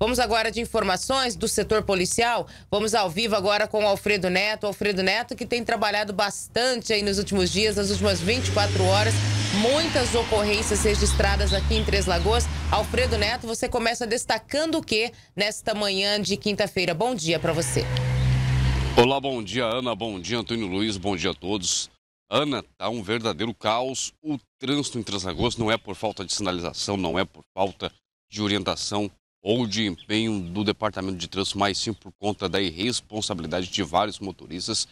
Vamos agora de informações do setor policial. Vamos ao vivo agora com o Alfredo Neto. Alfredo Neto que tem trabalhado bastante aí nos últimos dias, nas últimas 24 horas. Muitas ocorrências registradas aqui em Três Lagoas. Alfredo Neto, você começa destacando o que nesta manhã de quinta-feira? Bom dia para você. Olá, bom dia, Ana. Bom dia, Antônio Luiz. Bom dia a todos. Ana, tá um verdadeiro caos. O trânsito em Três Lagoas não é por falta de sinalização, não é por falta de orientação ou de empenho do Departamento de Trânsito, mas sim por conta da irresponsabilidade de vários motoristas.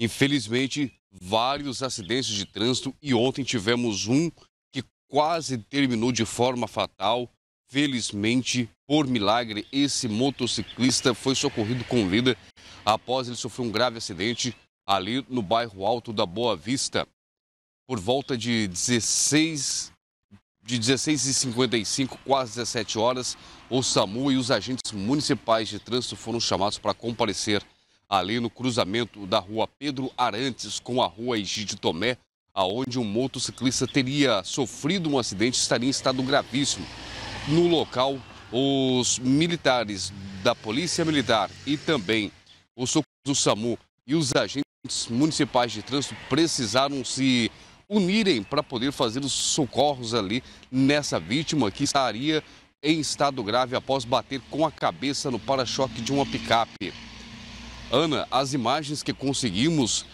Infelizmente, vários acidentes de trânsito e ontem tivemos um que quase terminou de forma fatal. Felizmente, por milagre, esse motociclista foi socorrido com vida após ele sofrer um grave acidente ali no bairro Alto da Boa Vista. Por volta de 16 de 16h55, quase 17 horas, o SAMU e os agentes municipais de trânsito foram chamados para comparecer ali no cruzamento da rua Pedro Arantes com a rua Egídio Tomé, aonde um motociclista teria sofrido um acidente e estaria em estado gravíssimo. No local, os militares da Polícia Militar e também o socorro do SAMU e os agentes municipais de trânsito precisaram se unirem para poder fazer os socorros ali nessa vítima que estaria em estado grave após bater com a cabeça no para-choque de uma picape. Ana, as imagens que conseguimos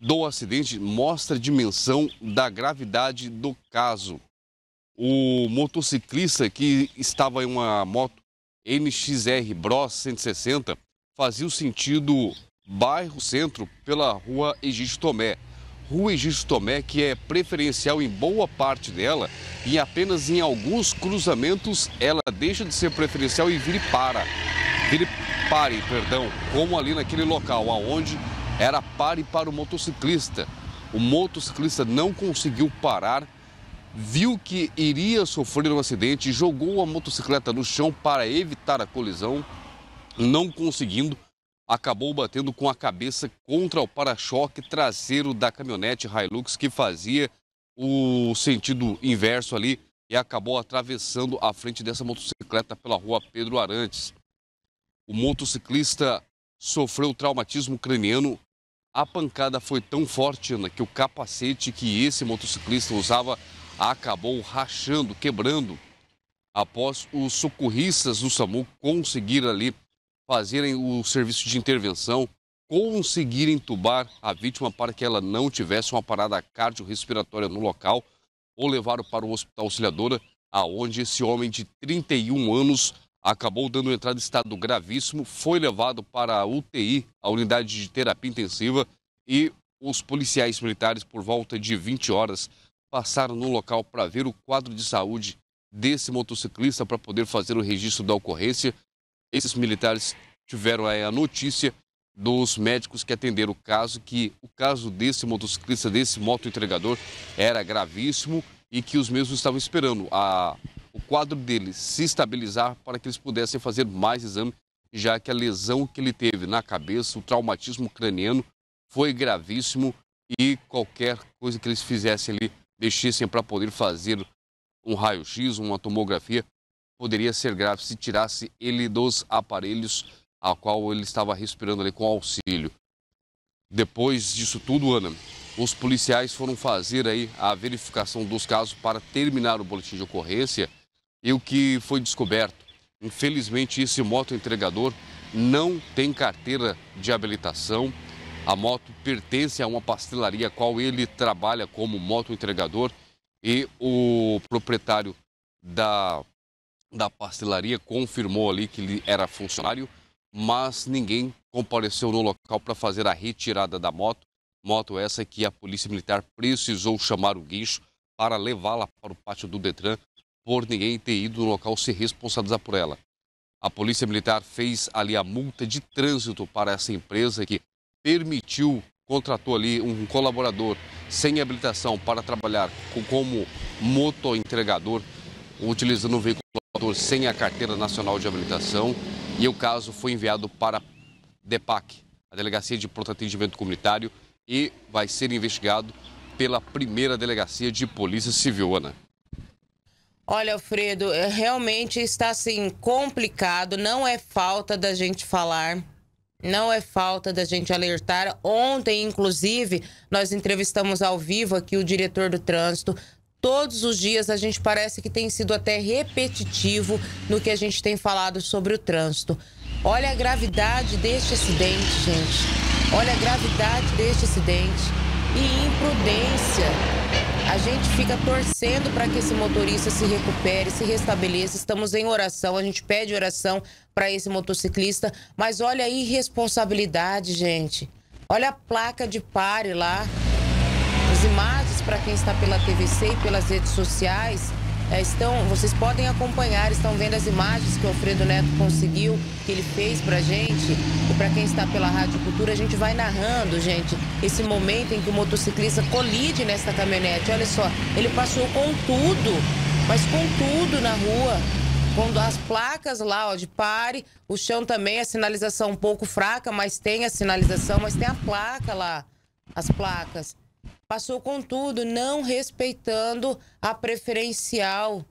do acidente mostram a dimensão da gravidade do caso. O motociclista que estava em uma moto NXR Bros 160 fazia o sentido bairro centro pela rua Egito Tomé. Rua Egisto Tomé, que é preferencial em boa parte dela, e apenas em alguns cruzamentos ela deixa de ser preferencial e vire para. Vire pare, perdão, como ali naquele local, aonde era pare para o motociclista. O motociclista não conseguiu parar, viu que iria sofrer um acidente, jogou a motocicleta no chão para evitar a colisão, não conseguindo acabou batendo com a cabeça contra o para-choque traseiro da caminhonete Hilux que fazia o sentido inverso ali e acabou atravessando a frente dessa motocicleta pela rua Pedro Arantes. O motociclista sofreu traumatismo craniano. A pancada foi tão forte, Ana, né, que o capacete que esse motociclista usava acabou rachando, quebrando. Após os socorristas do SAMU conseguir ali fazerem o serviço de intervenção, conseguir entubar a vítima para que ela não tivesse uma parada cardiorrespiratória no local ou levaram para o hospital auxiliadora, aonde esse homem de 31 anos acabou dando entrada em estado gravíssimo, foi levado para a UTI, a unidade de terapia intensiva, e os policiais militares, por volta de 20 horas, passaram no local para ver o quadro de saúde desse motociclista para poder fazer o registro da ocorrência esses militares tiveram a notícia dos médicos que atenderam o caso, que o caso desse motociclista, desse moto entregador, era gravíssimo e que os mesmos estavam esperando a, o quadro dele se estabilizar para que eles pudessem fazer mais exame, já que a lesão que ele teve na cabeça, o traumatismo craniano, foi gravíssimo e qualquer coisa que eles fizessem ali, deixassem para poder fazer um raio-x, uma tomografia, poderia ser grave se tirasse ele dos aparelhos a qual ele estava respirando ali com auxílio. Depois disso tudo, Ana, os policiais foram fazer aí a verificação dos casos para terminar o boletim de ocorrência e o que foi descoberto. Infelizmente, esse moto entregador não tem carteira de habilitação. A moto pertence a uma pastelaria a qual ele trabalha como moto entregador e o proprietário da da pastelaria confirmou ali que ele era funcionário, mas ninguém compareceu no local para fazer a retirada da moto. Moto essa que a Polícia Militar precisou chamar o guincho para levá-la para o pátio do Detran, por ninguém ter ido no local se responsabilizar por ela. A Polícia Militar fez ali a multa de trânsito para essa empresa que permitiu, contratou ali um colaborador sem habilitação para trabalhar como moto entregador, utilizando o veículo motor sem a carteira nacional de habilitação e o caso foi enviado para DEPAC, a Delegacia de Atendimento Comunitário, e vai ser investigado pela primeira Delegacia de Polícia Civil, Ana. Olha, Alfredo, é, realmente está assim complicado, não é falta da gente falar não é falta da gente alertar. Ontem, inclusive, nós entrevistamos ao vivo aqui o diretor do trânsito Todos os dias a gente parece que tem sido até repetitivo no que a gente tem falado sobre o trânsito. Olha a gravidade deste acidente, gente. Olha a gravidade deste acidente. E imprudência. A gente fica torcendo para que esse motorista se recupere, se restabeleça. Estamos em oração, a gente pede oração para esse motociclista. Mas olha a irresponsabilidade, gente. Olha a placa de pare lá. Essas imagens, para quem está pela TVC e pelas redes sociais, é, estão, vocês podem acompanhar, estão vendo as imagens que o Alfredo Neto conseguiu, que ele fez para a gente. E para quem está pela Rádio Cultura, a gente vai narrando, gente, esse momento em que o motociclista colide nessa caminhonete. Olha só, ele passou com tudo, mas com tudo na rua. Quando as placas lá, ó, de pare, o chão também, a sinalização um pouco fraca, mas tem a sinalização, mas tem a placa lá, as placas. Passou com tudo, não respeitando a preferencial.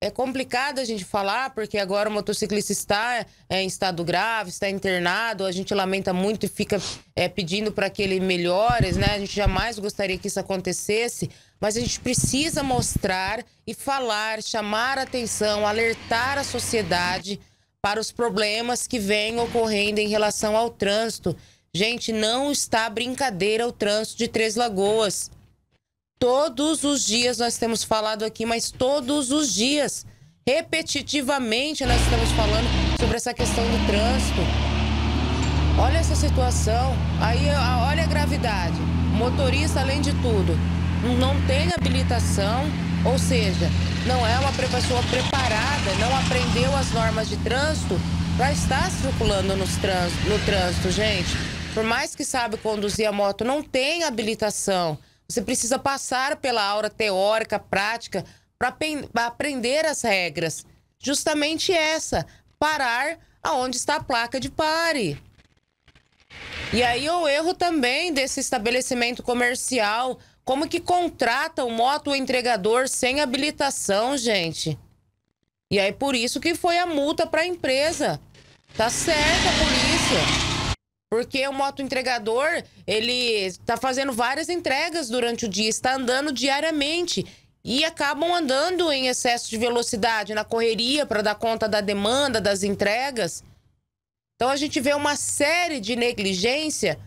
É complicado a gente falar, porque agora o motociclista está é, em estado grave, está internado, a gente lamenta muito e fica é, pedindo para que ele melhore, né? A gente jamais gostaria que isso acontecesse, mas a gente precisa mostrar e falar, chamar a atenção, alertar a sociedade para os problemas que vêm ocorrendo em relação ao trânsito. Gente, não está brincadeira o trânsito de Três Lagoas. Todos os dias nós temos falado aqui, mas todos os dias, repetitivamente, nós estamos falando sobre essa questão do trânsito. Olha essa situação, aí olha a gravidade. motorista, além de tudo, não tem habilitação, ou seja, não é uma pessoa preparada, não aprendeu as normas de trânsito para estar circulando nos trânsito, no trânsito, gente por mais que sabe conduzir a moto, não tem habilitação. Você precisa passar pela aula teórica, prática, para aprender as regras. Justamente essa, parar aonde está a placa de pare. E aí o erro também desse estabelecimento comercial, como que contrata o moto entregador sem habilitação, gente? E aí por isso que foi a multa para a empresa. Tá certa a polícia. Porque o moto entregador, ele está fazendo várias entregas durante o dia, está andando diariamente e acabam andando em excesso de velocidade na correria para dar conta da demanda, das entregas. Então a gente vê uma série de negligência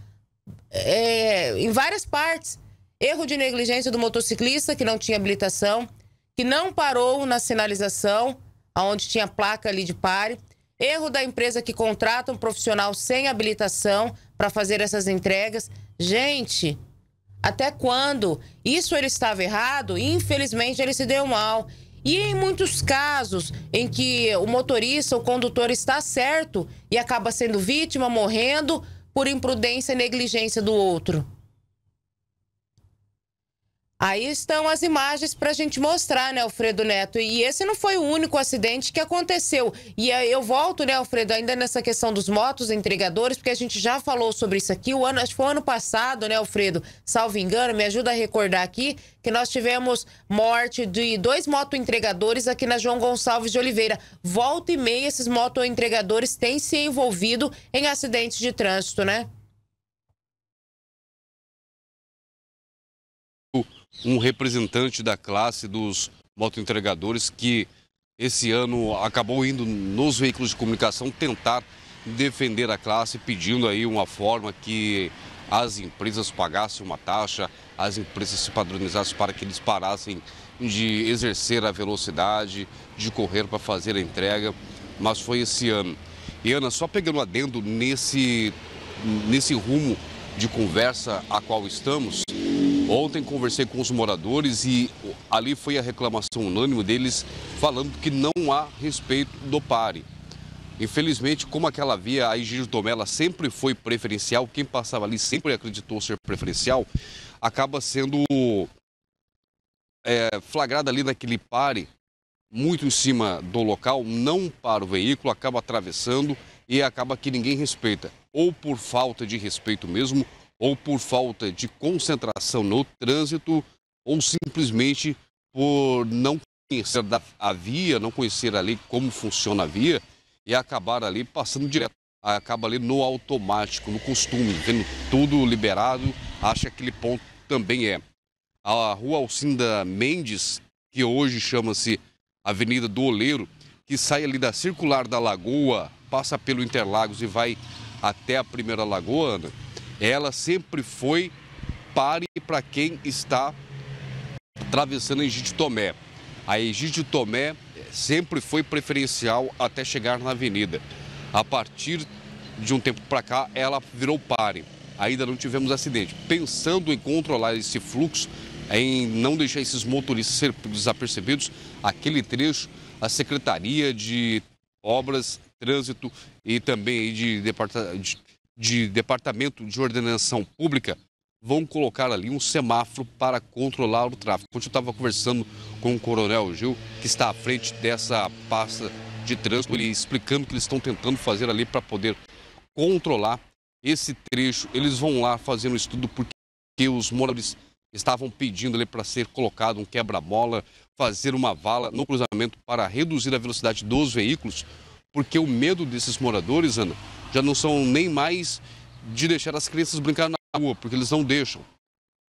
é, em várias partes. Erro de negligência do motociclista que não tinha habilitação, que não parou na sinalização, aonde tinha placa ali de pare. Erro da empresa que contrata um profissional sem habilitação para fazer essas entregas. Gente, até quando? Isso ele estava errado infelizmente ele se deu mal. E em muitos casos em que o motorista, o condutor está certo e acaba sendo vítima, morrendo por imprudência e negligência do outro. Aí estão as imagens para a gente mostrar, né, Alfredo Neto? E esse não foi o único acidente que aconteceu. E eu volto, né, Alfredo, ainda nessa questão dos motos entregadores, porque a gente já falou sobre isso aqui. O ano, acho que foi ano passado, né, Alfredo? Salvo engano, me ajuda a recordar aqui que nós tivemos morte de dois moto entregadores aqui na João Gonçalves de Oliveira. Volta e meia, esses moto entregadores têm se envolvido em acidentes de trânsito, né? um representante da classe dos motoentregadores que esse ano acabou indo nos veículos de comunicação tentar defender a classe, pedindo aí uma forma que as empresas pagassem uma taxa, as empresas se padronizassem para que eles parassem de exercer a velocidade, de correr para fazer a entrega, mas foi esse ano. E Ana, só pegando adendo nesse, nesse rumo de conversa a qual estamos, Ontem conversei com os moradores e ali foi a reclamação unânime deles falando que não há respeito do pare. Infelizmente, como aquela via a Egídio Tomela sempre foi preferencial, quem passava ali sempre acreditou ser preferencial, acaba sendo é, flagrada ali naquele pare, muito em cima do local, não para o veículo, acaba atravessando e acaba que ninguém respeita. Ou por falta de respeito mesmo, ou por falta de concentração no trânsito, ou simplesmente por não conhecer a via, não conhecer ali como funciona a via e acabar ali passando direto. Acaba ali no automático, no costume, vendo tudo liberado, acha que aquele ponto também é. A rua Alcinda Mendes, que hoje chama-se Avenida do Oleiro, que sai ali da circular da Lagoa, passa pelo Interlagos e vai até a primeira Lagoa, Ana, ela sempre foi pare para quem está atravessando a Egide Tomé. A Egide Tomé eh, sempre foi preferencial até chegar na avenida. A partir de um tempo para cá, ela virou pare. Ainda não tivemos acidente. Pensando em controlar esse fluxo, em não deixar esses motoristas ser desapercebidos, aquele trecho, a Secretaria de Obras, Trânsito e também de, Departamento, de de Departamento de Ordenação Pública vão colocar ali um semáforo para controlar o tráfego. Ontem eu estava conversando com o Coronel Gil, que está à frente dessa pasta de trânsito, ele explicando o que eles estão tentando fazer ali para poder controlar esse trecho. Eles vão lá fazer um estudo porque os moradores estavam pedindo ali para ser colocado um quebra-mola, fazer uma vala no cruzamento para reduzir a velocidade dos veículos, porque o medo desses moradores, Ana, já não são nem mais de deixar as crianças brincar na rua, porque eles não deixam.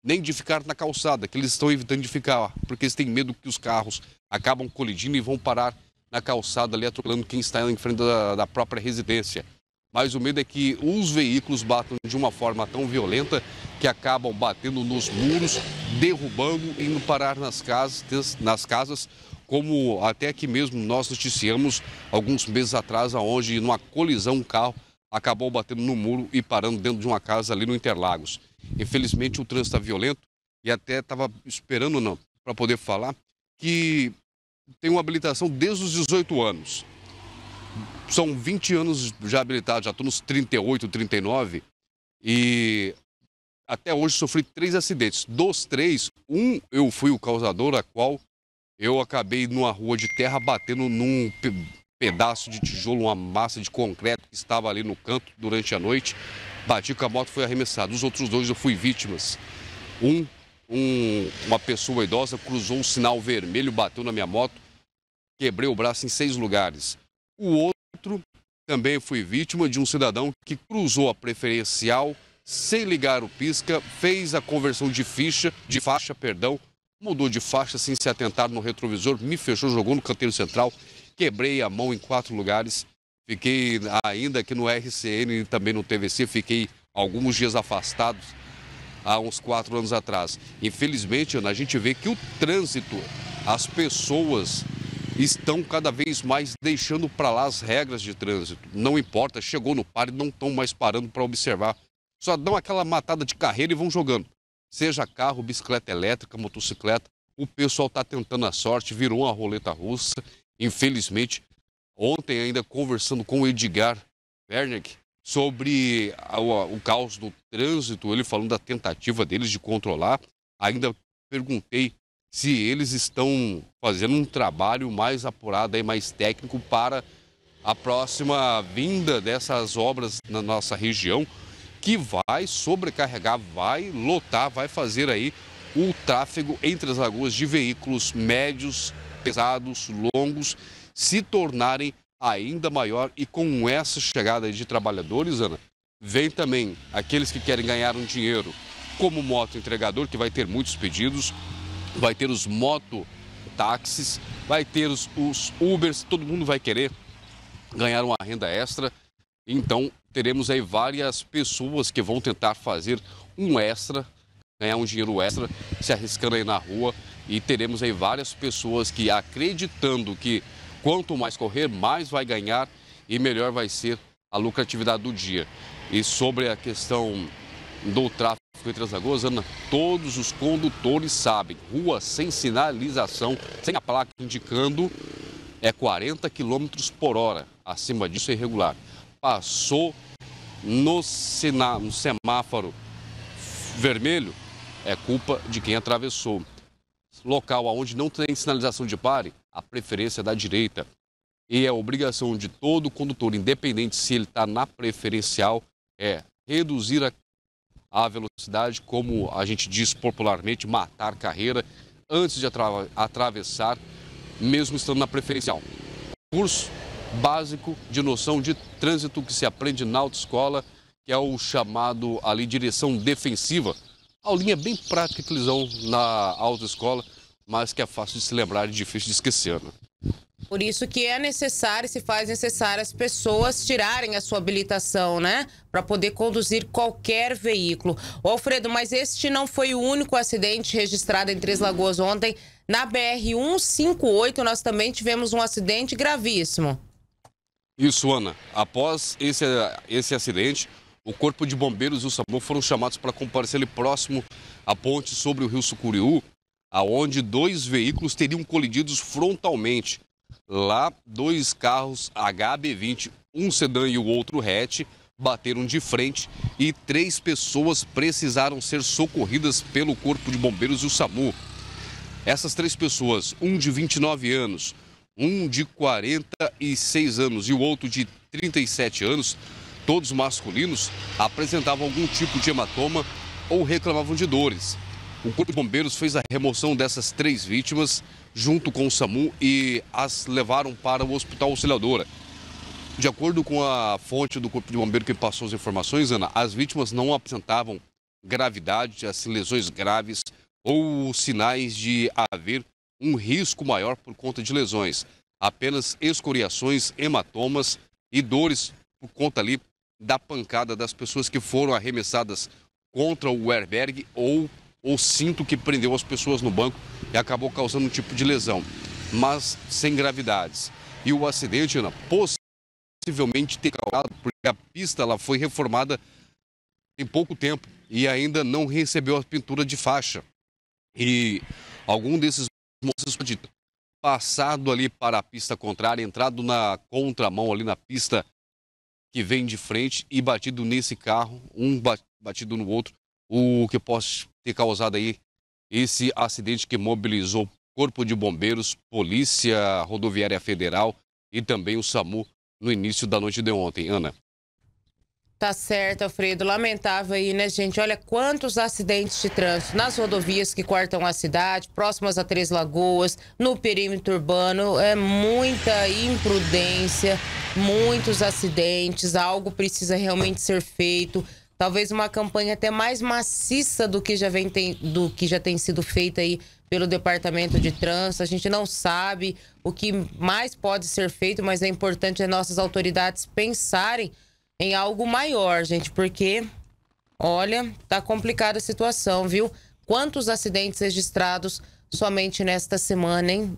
Nem de ficar na calçada, que eles estão evitando de ficar, porque eles têm medo que os carros acabam colidindo e vão parar na calçada ali, atropelando quem está em frente da, da própria residência. Mas o medo é que os veículos batam de uma forma tão violenta que acabam batendo nos muros, derrubando e indo parar nas casas, nas casas como até aqui mesmo nós noticiamos alguns meses atrás, onde numa colisão um carro acabou batendo no muro e parando dentro de uma casa ali no Interlagos. Infelizmente o trânsito está violento e até estava esperando não para poder falar que tem uma habilitação desde os 18 anos. São 20 anos já habilitados, já estou nos 38, 39 e até hoje sofri três acidentes. Dos três, um eu fui o causador, a qual eu acabei numa rua de terra batendo num pedaço de tijolo, uma massa de concreto que estava ali no canto durante a noite. Bati com a moto foi arremessado. Os outros dois eu fui vítimas. Um, um uma pessoa idosa cruzou o um sinal vermelho, bateu na minha moto, quebrei o braço em seis lugares. O outro também fui vítima de um cidadão que cruzou a preferencial sem ligar o pisca, fez a conversão de ficha, de faixa, perdão, mudou de faixa sem se atentar no retrovisor, me fechou, jogou no canteiro central, quebrei a mão em quatro lugares. Fiquei ainda aqui no RCN e também no TVC, fiquei alguns dias afastados há uns quatro anos atrás. Infelizmente, Ana, a gente vê que o trânsito, as pessoas estão cada vez mais deixando para lá as regras de trânsito. Não importa, chegou no e não estão mais parando para observar. Só dão aquela matada de carreira e vão jogando seja carro, bicicleta elétrica, motocicleta. O pessoal está tentando a sorte, virou uma roleta russa. Infelizmente, ontem ainda conversando com o Edgar Werner sobre o, o caos do trânsito, ele falando da tentativa deles de controlar. Ainda perguntei se eles estão fazendo um trabalho mais apurado e mais técnico para a próxima vinda dessas obras na nossa região que vai sobrecarregar, vai lotar, vai fazer aí o tráfego entre as lagoas de veículos médios, pesados, longos, se tornarem ainda maior e com essa chegada de trabalhadores, Ana, vem também aqueles que querem ganhar um dinheiro, como moto entregador, que vai ter muitos pedidos, vai ter os mototáxis, vai ter os, os Ubers, todo mundo vai querer ganhar uma renda extra então, teremos aí várias pessoas que vão tentar fazer um extra, ganhar um dinheiro extra, se arriscando aí na rua. E teremos aí várias pessoas que acreditando que quanto mais correr, mais vai ganhar e melhor vai ser a lucratividade do dia. E sobre a questão do tráfego em as lagoas, Ana, todos os condutores sabem, rua sem sinalização, sem a placa indicando, é 40 km por hora. Acima disso é irregular passou no, sina, no semáforo vermelho, é culpa de quem atravessou. Local onde não tem sinalização de pare, a preferência é da direita. E a é obrigação de todo condutor, independente se ele está na preferencial, é reduzir a, a velocidade, como a gente diz popularmente, matar carreira, antes de atra atravessar, mesmo estando na preferencial. Curso básico de noção de trânsito que se aprende na autoescola, que é o chamado ali direção defensiva. Aulinha é bem prática que eles vão na autoescola, mas que é fácil de se lembrar e difícil de esquecer. Né? Por isso que é necessário, se faz necessário as pessoas tirarem a sua habilitação, né? Para poder conduzir qualquer veículo. Ô Alfredo, mas este não foi o único acidente registrado em Três Lagoas ontem. Na BR-158, nós também tivemos um acidente gravíssimo. Isso, Ana. Após esse, esse acidente, o Corpo de Bombeiros e o SAMU foram chamados para comparecer ali próximo à ponte sobre o rio Sucuriú, aonde dois veículos teriam colidido frontalmente. Lá, dois carros HB20, um sedã e o outro hatch, bateram de frente e três pessoas precisaram ser socorridas pelo Corpo de Bombeiros e o SAMU. Essas três pessoas, um de 29 anos, um de 46 anos e o outro de 37 anos, todos masculinos, apresentavam algum tipo de hematoma ou reclamavam de dores. O Corpo de Bombeiros fez a remoção dessas três vítimas junto com o SAMU e as levaram para o Hospital Auxiliadora. De acordo com a fonte do Corpo de Bombeiro que passou as informações, Ana, as vítimas não apresentavam gravidade, as assim, lesões graves ou sinais de haver um risco maior por conta de lesões. Apenas escoriações, hematomas e dores por conta ali da pancada das pessoas que foram arremessadas contra o airbag ou o cinto que prendeu as pessoas no banco e acabou causando um tipo de lesão, mas sem gravidades. E o acidente, Ana, possivelmente ter causado, porque a pista ela foi reformada em pouco tempo e ainda não recebeu a pintura de faixa. E algum desses Moças é passado ali para a pista contrária, entrado na contramão ali na pista que vem de frente e batido nesse carro, um batido no outro, o que pode ter causado aí esse acidente que mobilizou Corpo de Bombeiros, Polícia Rodoviária Federal e também o SAMU no início da noite de ontem. Ana. Tá certo, Alfredo. Lamentável aí, né, gente? Olha quantos acidentes de trânsito nas rodovias que cortam a cidade, próximas a Três Lagoas, no perímetro urbano. É muita imprudência, muitos acidentes. Algo precisa realmente ser feito. Talvez uma campanha até mais maciça do que já, vem tem, do que já tem sido feita aí pelo Departamento de Trânsito. A gente não sabe o que mais pode ser feito, mas é importante as nossas autoridades pensarem em algo maior, gente, porque olha, tá complicada a situação, viu? Quantos acidentes registrados somente nesta semana, hein?